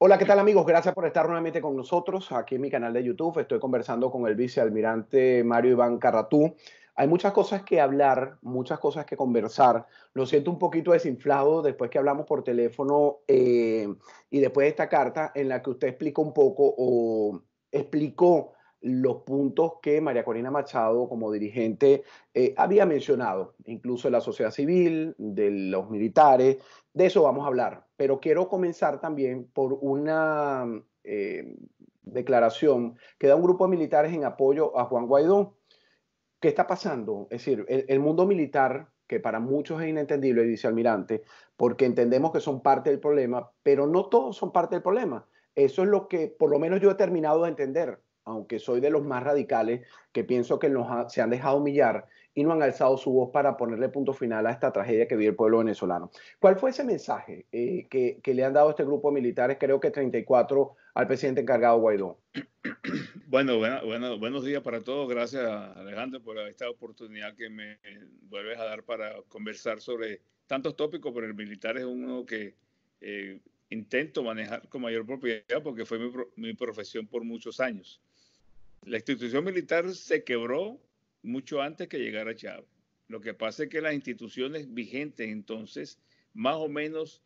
Hola, ¿qué tal amigos? Gracias por estar nuevamente con nosotros aquí en mi canal de YouTube. Estoy conversando con el vicealmirante Mario Iván Carratú. Hay muchas cosas que hablar, muchas cosas que conversar. Lo siento un poquito desinflado después que hablamos por teléfono eh, y después de esta carta en la que usted explicó un poco o explicó los puntos que María Corina Machado como dirigente eh, había mencionado, incluso de la sociedad civil, de los militares, de eso vamos a hablar, pero quiero comenzar también por una eh, declaración que da un grupo de militares en apoyo a Juan Guaidó. ¿Qué está pasando? Es decir, el, el mundo militar, que para muchos es inentendible, dice Almirante, porque entendemos que son parte del problema, pero no todos son parte del problema. Eso es lo que por lo menos yo he terminado de entender aunque soy de los más radicales, que pienso que se han dejado humillar y no han alzado su voz para ponerle punto final a esta tragedia que vive el pueblo venezolano. ¿Cuál fue ese mensaje eh, que, le han dado este grupo de militares, creo que 34, al presidente encargado Guaidó? Bueno, buenos días para todos. Gracias, Alejandro, por esta oportunidad que me vuelves a dar para conversar sobre tantos tópicos, pero el militar es uno que eh, intento manejar con mayor propiedad porque fue mi profesión por muchos años. La institución militar se quebró mucho antes que llegara Chávez. Lo que pasa es que las instituciones vigentes entonces más o menos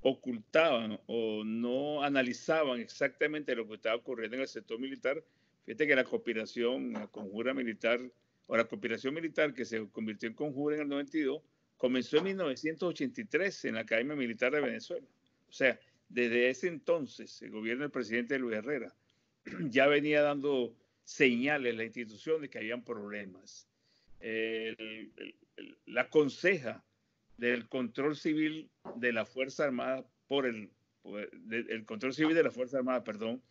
ocultaban o no analizaban exactamente lo que estaba ocurriendo en el sector militar. Fíjate que la conspiración, la conjura militar, o la cooperación militar que se convirtió en conjura en el 92, comenzó en 1983 en la Academia Militar de Venezuela. O sea, desde ese entonces el gobierno del presidente Luis Herrera ya venía dando señales institución de que habían problemas. la conseja del control civil de la Fuerza Armada por el, el, control civil de la Fuerza Armada, perdón,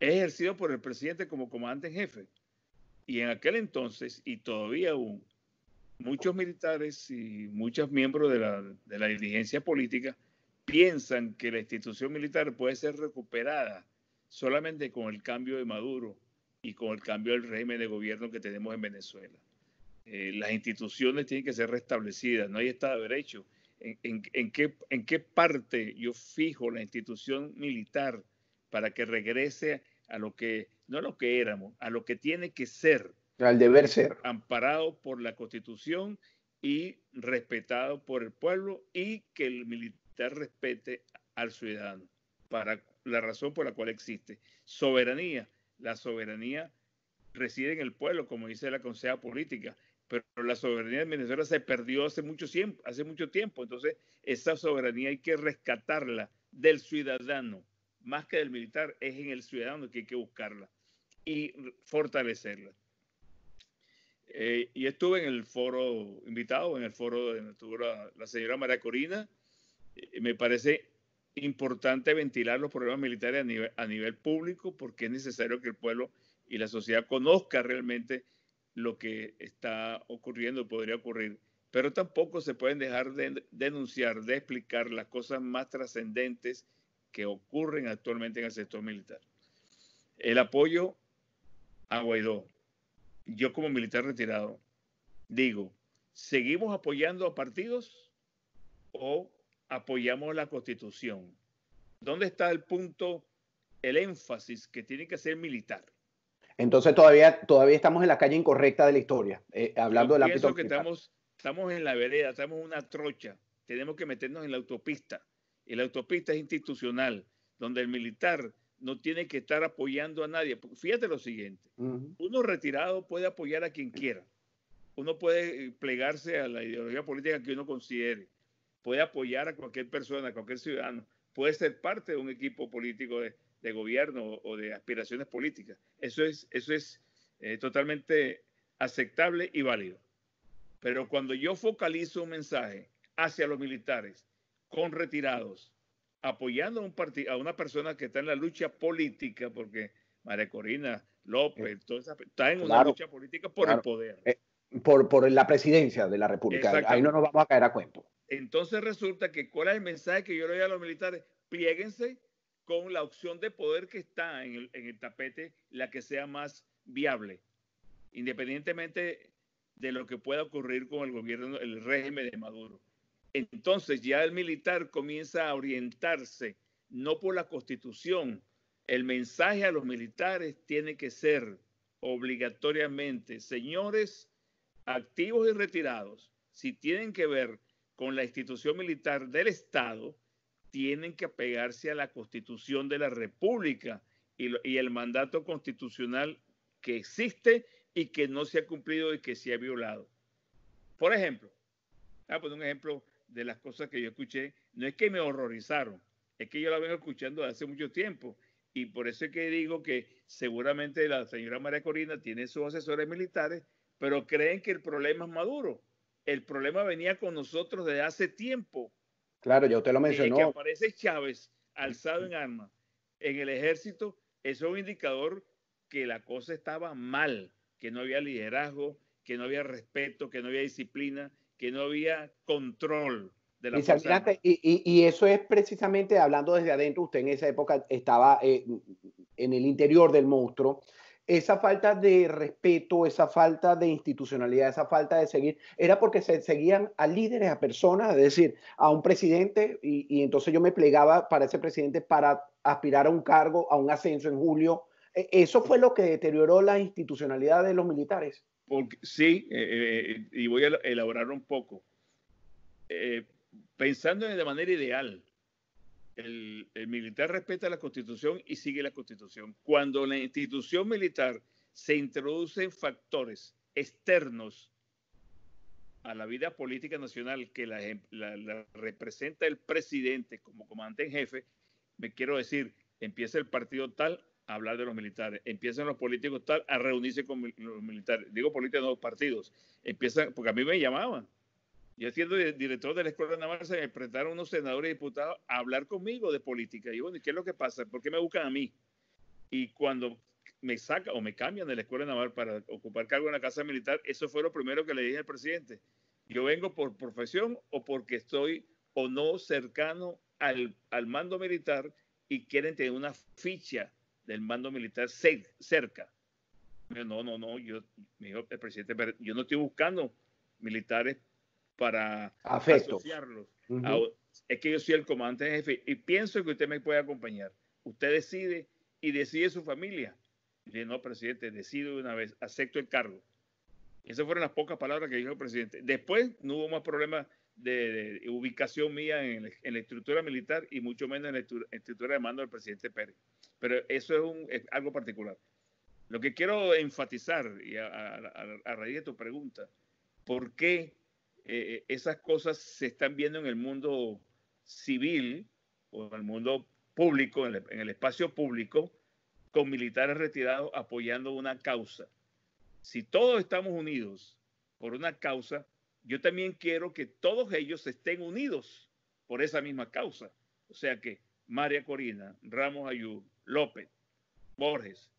es ejercido por el presidente como comandante en jefe. Y en aquel entonces, y todavía aún, muchos militares y muchos miembros de la, de la dirigencia política piensan que la institución militar puede ser recuperada solamente con el cambio de Maduro y con el cambio del régimen de gobierno que tenemos en Venezuela. Eh, las instituciones tienen que ser restablecidas, no hay Estado de Derecho. ¿En, en, qué, parte yo fijo la institución militar para que regrese a lo que, no a lo que éramos, a lo que tiene que ser? Al deber ser. Amparado por la Constitución y respetado por el pueblo y que el militar respete al ciudadano para la razón por la cual existe. Soberanía la soberanía reside en el pueblo, como dice la Conseja Política, pero la soberanía de Venezuela se perdió hace mucho tiempo, hace mucho tiempo. entonces esa soberanía hay que rescatarla del ciudadano, más que del militar, es en el ciudadano que hay que buscarla y fortalecerla. Eh, y estuve en el foro invitado, en el foro de Natura, la señora María Corina, eh, me parece importante ventilar los problemas militares a nivel, a público porque es necesario que el pueblo y la sociedad conozca realmente lo que está ocurriendo, podría ocurrir. Pero tampoco se pueden dejar de denunciar, de explicar las cosas más trascendentes que ocurren actualmente en el sector militar. El apoyo a Guaidó. Yo como militar retirado digo, ¿seguimos apoyando a partidos o apoyamos la constitución. ¿Dónde está el punto, el énfasis que tiene que ser militar? Entonces todavía, todavía estamos en la calle incorrecta de la historia, eh, hablando del ámbito que estamos, estamos en la vereda, estamos en una trocha, tenemos que meternos en la autopista. Y la autopista es institucional, donde el militar no tiene que estar apoyando a nadie. Fíjate lo siguiente, uno retirado puede apoyar a quien quiera, uno puede eh, plegarse a la ideología política que uno considere, puede apoyar a cualquier persona, a cualquier ciudadano, puede ser parte de un equipo político de, gobierno o de aspiraciones políticas. Eso es, eso es eh, totalmente aceptable y válido. Pero cuando yo focalizo un mensaje hacia los militares con retirados, apoyando a, un a una persona que está en la lucha política, porque María Corina López, eh, está en una lucha política por el poder. Eh, por, por la presidencia de la República. Ahí no nos vamos a caer a cuento. Entonces resulta que cuál es el mensaje que yo le doy a los militares, plieguense con la opción de poder que está en el, en el tapete, la que sea más viable, independientemente de lo que pueda ocurrir con el gobierno, el régimen de Maduro. Entonces ya el militar comienza a orientarse, no por la constitución. El mensaje a los militares tiene que ser obligatoriamente, señores activos y retirados, si tienen que ver con la institución militar del Estado tienen que apegarse a la constitución de la República y, el mandato constitucional que existe y que no se ha cumplido y que se ha violado. Por ejemplo, voy a ah, poner pues un ejemplo de las cosas que yo escuché. No es que me horrorizaron, es que yo la vengo escuchando hace mucho tiempo. Y por eso es que digo que seguramente la señora María Corina tiene sus asesores militares, pero creen que el problema es Maduro el problema venía con nosotros desde hace tiempo. Claro, ya usted lo eh, mencionó. que aparece Chávez alzado en armas en el ejército, eso es un indicador que la cosa estaba mal, que no había liderazgo, que no había respeto, que no había disciplina, que no había control. De la y, y, eso es precisamente hablando desde adentro, usted en esa época estaba eh, en el interior del monstruo, esa falta de respeto, esa falta de institucionalidad, esa falta de seguir, era porque se seguían a líderes, a personas, es decir, a un presidente, y, entonces yo me plegaba para ese presidente para aspirar a un cargo, a un ascenso en julio. E, ¿Eso fue lo que deterioró la institucionalidad de los militares? sí, eh, eh, y voy a elaborar un poco. Eh, pensando de manera ideal, el, militar respeta la constitución y sigue la constitución. Cuando la institución militar se introducen factores externos a la vida política nacional que la, representa el presidente como comandante en jefe, me quiero decir, empieza el partido tal a hablar de los militares, empiezan los políticos tal a reunirse con los militares, digo políticos de los partidos, empiezan, porque a mí me llamaban, yo siendo director de la Escuela Naval, se me enfrentaron unos senadores y diputados a hablar conmigo de política. Y bueno, ¿qué es lo que pasa? ¿Por qué me buscan a mí? Y cuando me sacan o me cambian de la Escuela Naval para ocupar cargo en la Casa Militar, eso fue lo primero que le dije al presidente. Yo vengo por profesión o porque estoy o no cercano al, al mando militar y quieren tener una ficha del mando militar cerca. no, no, no, yo, me dijo el presidente, yo no estoy buscando militares para Afecto. asociarlos. es que yo soy el comandante jefe y pienso que usted me puede acompañar. Usted decide y decide su familia. Dice, no, presidente, decido una vez, acepto el cargo. Esas fueron las pocas palabras que dijo el presidente. Después no hubo más problemas de, ubicación mía en, la estructura militar y mucho menos en la estructura de mando del presidente Pérez. Pero eso es, un, algo particular. Lo que quiero enfatizar, y a raíz de tu pregunta, ¿por qué eh, eh, esas cosas se están viendo en el mundo civil o en el mundo público, en el, espacio público, con militares retirados apoyando una causa. Si todos estamos unidos por una causa, yo también quiero que todos ellos estén unidos por esa misma causa. O sea que María Corina, Ramos Ayú, López, Borges,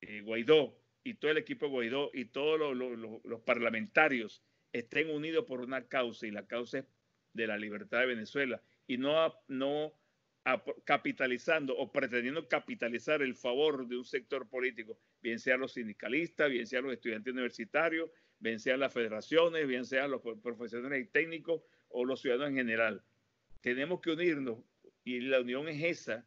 eh, Guaidó y todo el equipo Guaidó y todos los parlamentarios estén unidos por una causa y la causa es de la libertad de Venezuela y no, no capitalizando o pretendiendo capitalizar el favor de un sector político, bien sea los sindicalistas, bien sea los estudiantes universitarios, bien sean las federaciones, bien sean los profesionales y técnicos o los ciudadanos en general. Tenemos que unirnos y la unión es esa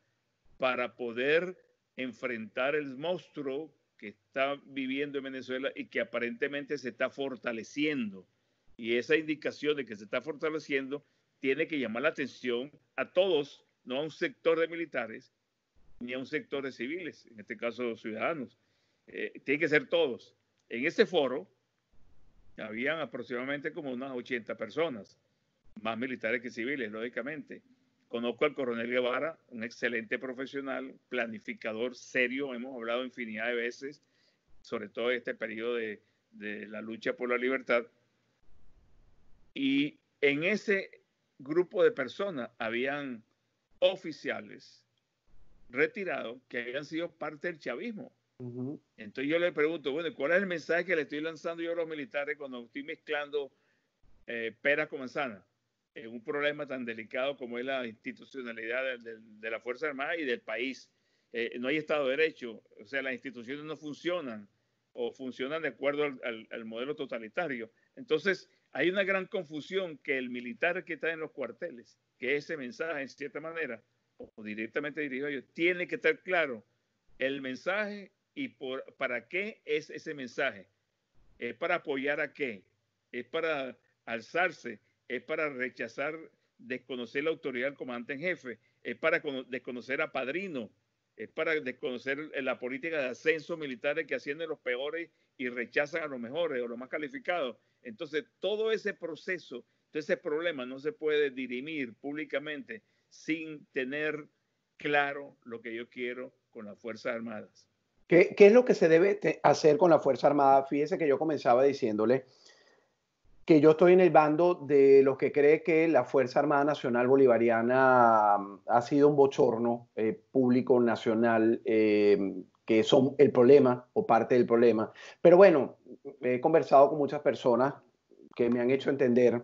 para poder enfrentar el monstruo que está viviendo en Venezuela y que aparentemente se está fortaleciendo y esa indicación de que se está fortaleciendo tiene que llamar la atención a todos, no a un sector de militares ni a un sector de civiles, en este caso los ciudadanos. Eh, tiene que ser todos. En este foro habían aproximadamente como unas 80 personas, más militares que civiles, lógicamente. Conozco al coronel Guevara, un excelente profesional, planificador serio, hemos hablado infinidad de veces, sobre todo en este periodo de la lucha por la libertad y en ese grupo de personas habían oficiales retirados que habían sido parte del chavismo. Entonces yo le pregunto, bueno, ¿cuál es el mensaje que le estoy lanzando yo a los militares cuando estoy mezclando eh, peras con manzanas? En un problema tan delicado como es la institucionalidad de, la Fuerza Armada y del país. Eh, no hay Estado de Derecho, o sea, las instituciones no funcionan o funcionan de acuerdo al modelo totalitario. Entonces, hay una gran confusión que el militar que está en los cuarteles, que ese mensaje en cierta manera, o directamente dirigido a ellos, tiene que estar claro el mensaje y para qué es ese mensaje. ¿Es para apoyar a qué? ¿Es para alzarse? ¿Es para rechazar, desconocer la autoridad del comandante en jefe? ¿Es para desconocer a padrino? ¿Es para desconocer la política de ascenso militar que de los peores y rechazan a los mejores o los más calificados. Entonces, todo ese proceso, todo ese problema no se puede dirimir públicamente sin tener claro lo que yo quiero con las Fuerzas Armadas. ¿Qué, qué es lo que se debe hacer con la Fuerza Armada? Fíjese que yo comenzaba diciéndole que yo estoy en el bando de los que cree que la Fuerza Armada Nacional Bolivariana mm, ha sido un bochorno eh, público nacional eh, que son el problema o parte del problema. Pero bueno, he conversado con muchas personas que me han hecho entender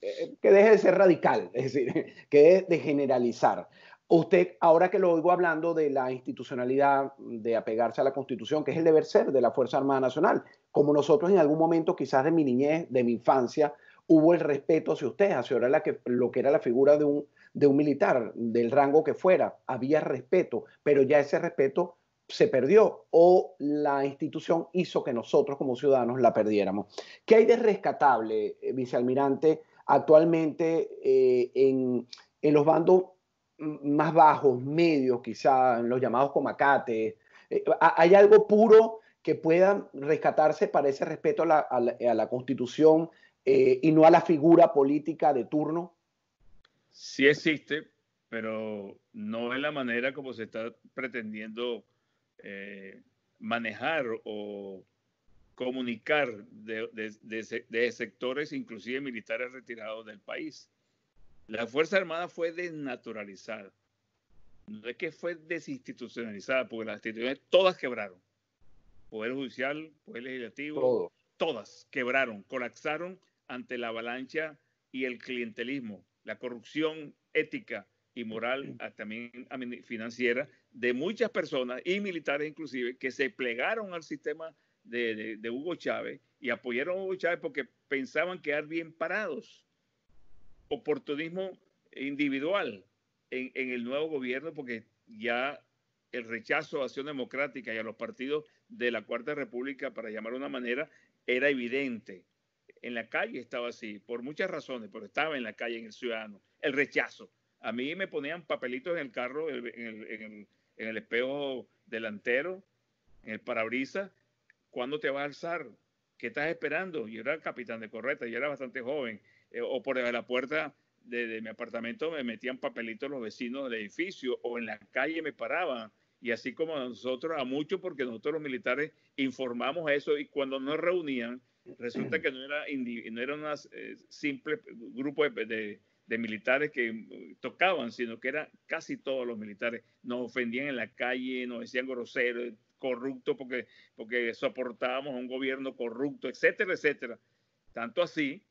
eh, que deje de ser radical, es decir, que deje de generalizar. Usted, ahora que lo oigo hablando de la institucionalidad, de apegarse a la Constitución, que es el deber ser de la Fuerza Armada Nacional, como nosotros en algún momento, quizás de mi niñez, de mi infancia, hubo el respeto hacia usted, hacia lo que era la figura de un, de un militar, del rango que fuera, había respeto, pero ya ese respeto se perdió o la institución hizo que nosotros como ciudadanos la perdiéramos. ¿Qué hay de rescatable, eh, vicealmirante, actualmente eh, en, los bandos mm, más bajos, medios quizá, en los llamados comacates? Eh, ¿Hay algo puro que pueda rescatarse para ese respeto a la, constitución y no a la figura política de turno? Sí existe, pero no es la manera como se está pretendiendo eh, manejar o comunicar de, sectores, inclusive militares retirados del país. La Fuerza Armada fue desnaturalizada. No es que fue desinstitucionalizada, porque las instituciones todas quebraron. Poder judicial, poder legislativo, todas quebraron, colapsaron ante la avalancha y el clientelismo, la corrupción ética, y moral también financiera de muchas personas y militares inclusive que se plegaron al sistema de, Hugo Chávez y apoyaron a Hugo Chávez porque pensaban quedar bien parados. Oportunismo individual en, en el nuevo gobierno porque ya el rechazo a Acción Democrática y a los partidos de la Cuarta República, para llamar de una manera, era evidente. En la calle estaba así, por muchas razones, pero estaba en la calle en el ciudadano, el rechazo. A mí me ponían papelitos en el carro, en el, espejo delantero, en el parabrisas, ¿cuándo te vas a alzar? ¿Qué estás esperando? Yo era el capitán de correta, yo era bastante joven. Eh, o por la puerta de, mi apartamento me metían papelitos los vecinos del edificio o en la calle me paraban. Y así como nosotros, a muchos, porque nosotros los militares informamos eso y cuando nos reunían, resulta que no era, no era un eh, simple grupo de, de militares que mm, tocaban, sino que eran casi todos los militares. Nos ofendían en la calle, nos decían groseros, corruptos, porque, porque soportábamos a un gobierno corrupto, etcétera, etcétera. Tanto así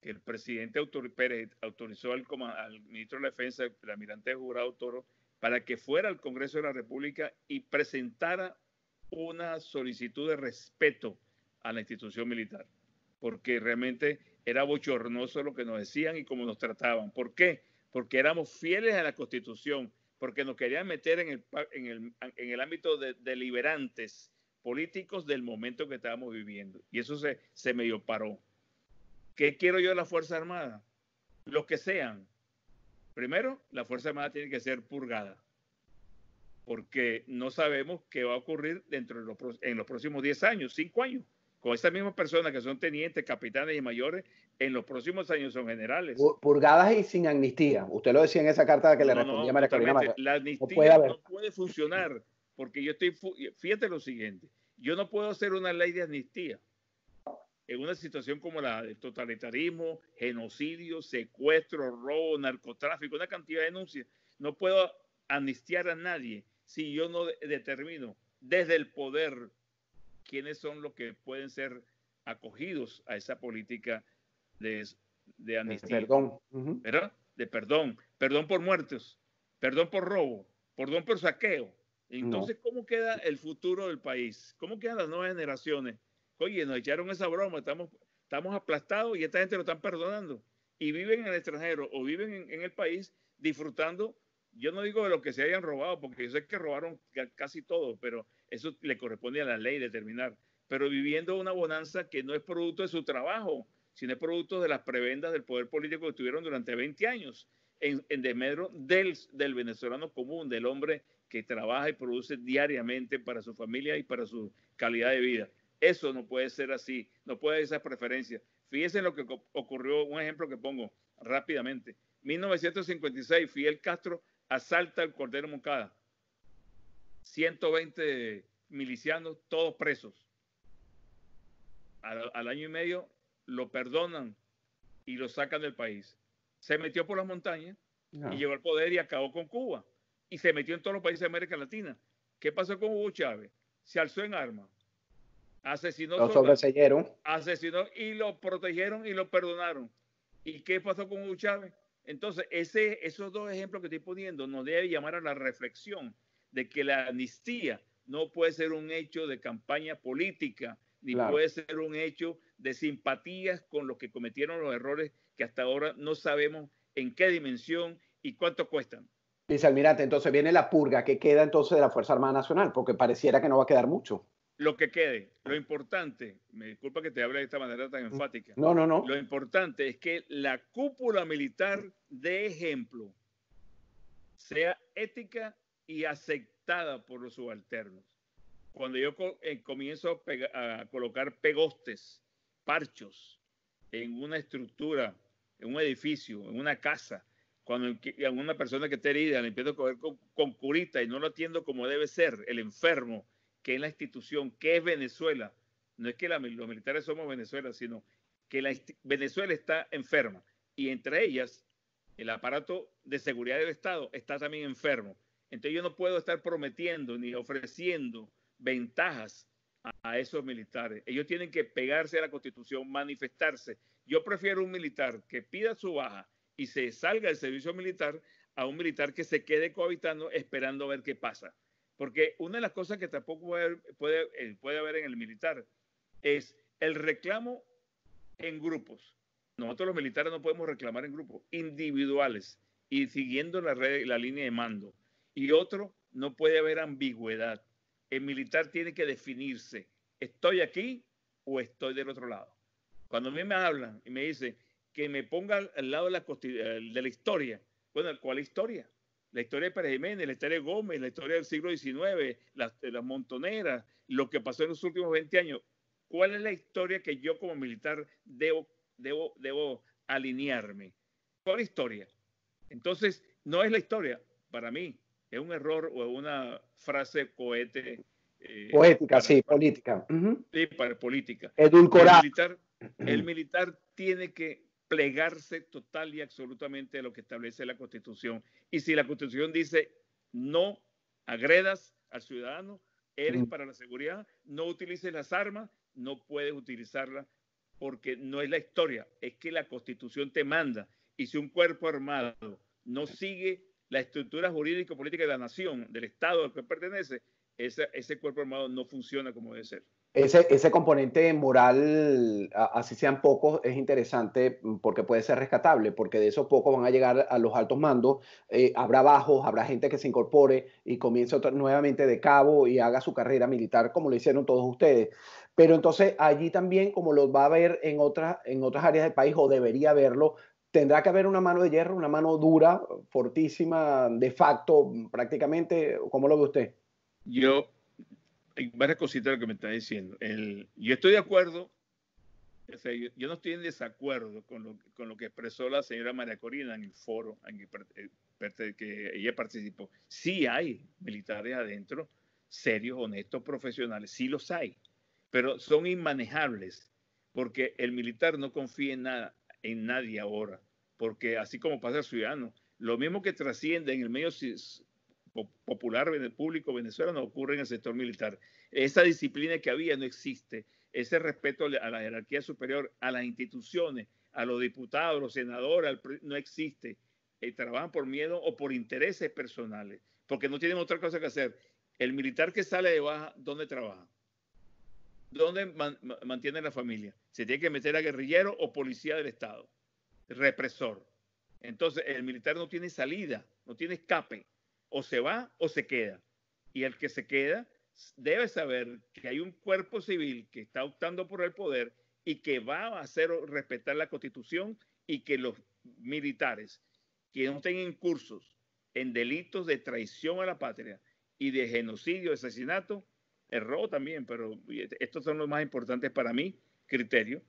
que el presidente autor Pérez autorizó al, al, ministro de la Defensa, el almirante Jurado Toro, para que fuera al Congreso de la República y presentara una solicitud de respeto a la institución militar, porque realmente era bochornoso lo que nos decían y cómo nos trataban. ¿Por qué? Porque éramos fieles a la Constitución, porque nos querían meter en el, ámbito de deliberantes políticos del momento que estábamos viviendo. Y eso se, se medio paró. ¿Qué quiero yo de la Fuerza Armada? Lo que sean. Primero, la Fuerza Armada tiene que ser purgada, porque no sabemos qué va a ocurrir dentro de los, en los próximos 10 años, 5 años con estas mismas personas que son tenientes, capitanes y mayores, en los próximos años son generales. Purgadas y sin amnistía. Usted lo decía en esa carta que le María La amnistía no puede, no puede, funcionar, porque yo estoy, fíjate lo siguiente, yo no puedo hacer una ley de amnistía en una situación como la del totalitarismo, genocidio, secuestro, robo, narcotráfico, una cantidad de denuncias. No puedo amnistiar a nadie si yo no determino desde el poder quiénes son los que pueden ser acogidos a esa política de, de amnistía. Perdón. ¿Verdad? De perdón. Perdón por muertos, perdón por robo, perdón por saqueo. Entonces, ¿cómo queda el futuro del país? ¿Cómo quedan las nuevas generaciones? Oye, nos echaron esa broma, estamos, estamos aplastados y esta gente lo están perdonando. Y viven en el extranjero o viven en, en el país disfrutando, yo no digo de lo que se hayan robado, porque yo sé que robaron casi todo, pero eso le corresponde a la ley determinar. Pero viviendo una bonanza que no es producto de su trabajo, sino es producto de las prebendas del poder político que tuvieron durante 20 años en, desmedro del, venezolano común, del hombre que trabaja y produce diariamente para su familia y para su calidad de vida. Eso no puede ser así, no puede ser esa preferencia Fíjense en lo que ocurrió, un ejemplo que pongo rápidamente. 1956, Fidel Castro asalta el Cordero Moncada. 120 milicianos, todos presos. Al, año y medio lo perdonan y lo sacan del país. Se metió por las montañas y llegó al poder y acabó con Cuba. Y se metió en todos los países de América Latina. ¿Qué pasó con Hugo Chávez? Se alzó en armas. Asesinó, lo Asesinó y lo protegieron y lo perdonaron. ¿Y qué pasó con Hugo Chávez? Entonces, ese, esos dos ejemplos que estoy poniendo nos debe llamar a la reflexión de que la amnistía no puede ser un hecho de campaña política, ni puede ser un hecho de simpatías con los que cometieron los errores que hasta ahora no sabemos en qué dimensión y cuánto cuestan. almirante, entonces viene la purga, que queda entonces de la Fuerza Armada Nacional? Porque pareciera que no va a quedar mucho. Lo que quede, lo importante, me disculpa que te hable de esta manera tan mm. enfática. No, no, no. Lo importante es que la cúpula militar de ejemplo sea ética y aceptada por los subalternos. Cuando yo eh, comienzo a, colocar pegostes, parchos, en una estructura, en un edificio, en una casa, cuando alguna persona que esté herida le empiezo a coger con, curita y no lo atiendo como debe ser, el enfermo, que es la institución, que es Venezuela, no es que los militares somos Venezuela, sino que Venezuela está enferma y entre ellas el aparato de seguridad del Estado está también enfermo. Entonces yo no puedo estar prometiendo ni ofreciendo ventajas a, esos militares. Ellos tienen que pegarse a la constitución, manifestarse. Yo prefiero un militar que pida su baja y se salga del servicio militar a un militar que se quede cohabitando esperando a ver qué pasa. Porque una de las cosas que tampoco puede, haber eh, en el militar es el reclamo en grupos. Nosotros los militares no podemos reclamar en grupos, individuales y siguiendo la línea de mando y otro no puede haber ambigüedad. El militar tiene que definirse, ¿estoy aquí o estoy del otro lado? Cuando a mí me hablan y me dicen que me ponga al lado de la, historia, bueno, ¿cuál historia? La historia de Pérez Jiménez, la historia de Gómez, la historia del siglo XIX, las, montoneras, lo que pasó en los últimos 20 años. ¿Cuál es la historia que yo como militar debo, debo, debo alinearme? ¿Cuál historia? Entonces, no es la historia para mí, es un error o es una frase cohete. Eh, Poética, sí, política. Sí, para política. edulcorar El militar, el militar tiene que plegarse total y absolutamente a lo que establece la Constitución. Y si la Constitución dice no agredas al ciudadano, eres para la seguridad, no utilices las armas, no puedes utilizarlas porque no es la historia, es que la Constitución te manda. Y si un cuerpo armado no sigue la estructura jurídico-política de la nación, del Estado al que pertenece, ese, ese cuerpo armado no funciona como debe ser. Ese, ese, componente moral, así sean pocos, es interesante mm, porque puede ser rescatable, porque de esos pocos van a llegar a los altos mandos, eh, habrá bajos, habrá gente que se incorpore y comience nuevamente de cabo y haga su carrera militar como lo hicieron todos ustedes. Pero entonces allí también, como lo va a ver en, otras en otras áreas del país, o debería haberlo, tendrá que haber una mano de hierro, una mano dura, fortísima, de facto, prácticamente. ¿Cómo lo ve usted? Yo, hay varias cositas de lo que me está diciendo. yo estoy de acuerdo, yo, no estoy en desacuerdo con lo, con lo, que expresó la señora María Corina en el foro en el, eh, que ella participó. Sí hay militares adentro, serios, honestos, profesionales, sí los hay, pero son inmanejables porque el militar no confía en nada en nadie ahora, porque así como pasa el ciudadano, lo mismo que trasciende en el medio popular en el público venezolano ocurre en el sector militar. Esa disciplina que había no existe, ese respeto a la jerarquía superior, a las instituciones, a los diputados, a los senadores, no existe. Eh, trabajan por miedo o por intereses personales, porque no tienen otra cosa que hacer. El militar que sale de baja, ¿dónde trabaja? ¿Dónde mantiene la familia? se tiene que meter a guerrillero o policía del Estado, represor. Entonces, el militar no tiene salida, no tiene escape, o se va o se queda. Y el que se queda debe saber que hay un cuerpo civil que está optando por el poder y que va a hacer respetar la constitución y que los militares que no estén cursos en delitos de traición a la patria y de genocidio, asesinato, erró también, pero estos son los más importantes para mí, criterio,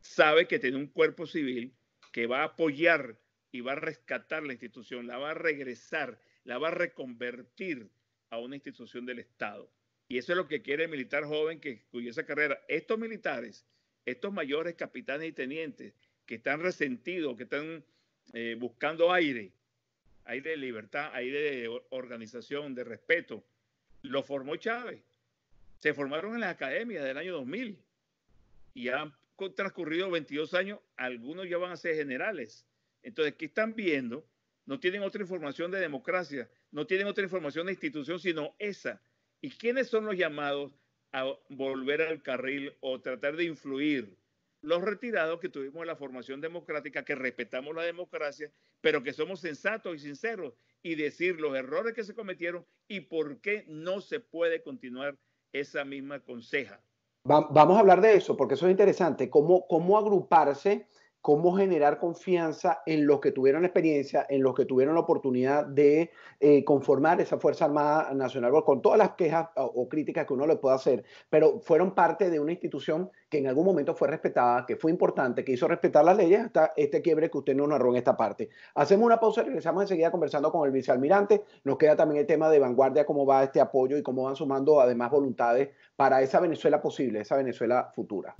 sabe que tiene un cuerpo civil que va a apoyar y va a rescatar la institución, la va a regresar, la va a reconvertir a una institución del Estado. Y eso es lo que quiere el militar joven que cuya esa carrera. Estos militares, estos mayores capitanes y tenientes que están resentidos, que están eh, buscando aire, aire de libertad, aire de organización, de respeto, lo formó Chávez. Se formaron en las academias del año 2000 y han transcurrido 22 años, algunos ya van a ser generales. Entonces, ¿qué están viendo? No tienen otra información de democracia, no tienen otra información de institución, sino esa. ¿Y quiénes son los llamados a volver al carril o tratar de influir? Los retirados que tuvimos en la formación democrática, que respetamos la democracia, pero que somos sensatos y sinceros y decir los errores que se cometieron y por qué no se puede continuar esa misma conseja vamos a hablar de eso porque eso es interesante, cómo, cómo agruparse cómo generar confianza en los que tuvieron experiencia, en los que tuvieron la oportunidad de eh, conformar esa Fuerza Armada Nacional, con todas las quejas o, o críticas que uno le pueda hacer, pero fueron parte de una institución que en algún momento fue respetada, que fue importante, que hizo respetar las leyes hasta este quiebre que usted nos narró en esta parte. Hacemos una pausa y regresamos enseguida conversando con el vicealmirante. Nos queda también el tema de vanguardia, cómo va este apoyo y cómo van sumando además voluntades para esa Venezuela posible, esa Venezuela futura.